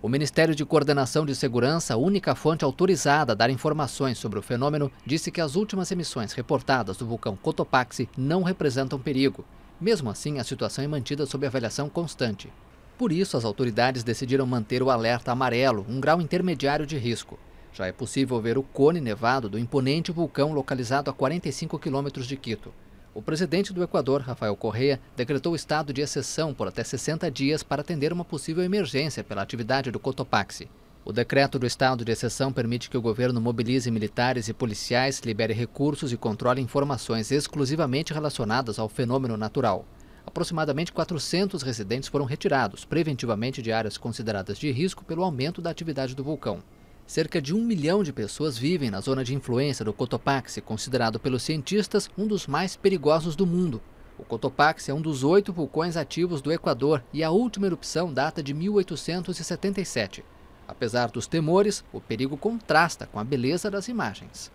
O Ministério de Coordenação de Segurança, única fonte autorizada a dar informações sobre o fenômeno, disse que as últimas emissões reportadas do vulcão Cotopaxi não representam perigo. Mesmo assim, a situação é mantida sob avaliação constante. Por isso, as autoridades decidiram manter o alerta amarelo, um grau intermediário de risco. Já é possível ver o cone nevado do imponente vulcão localizado a 45 quilômetros de Quito. O presidente do Equador, Rafael Correa, decretou estado de exceção por até 60 dias para atender uma possível emergência pela atividade do Cotopaxi. O decreto do estado de exceção permite que o governo mobilize militares e policiais, libere recursos e controle informações exclusivamente relacionadas ao fenômeno natural. Aproximadamente 400 residentes foram retirados preventivamente de áreas consideradas de risco pelo aumento da atividade do vulcão. Cerca de um milhão de pessoas vivem na zona de influência do Cotopaxi, considerado pelos cientistas um dos mais perigosos do mundo. O Cotopaxi é um dos oito vulcões ativos do Equador e a última erupção data de 1877. Apesar dos temores, o perigo contrasta com a beleza das imagens.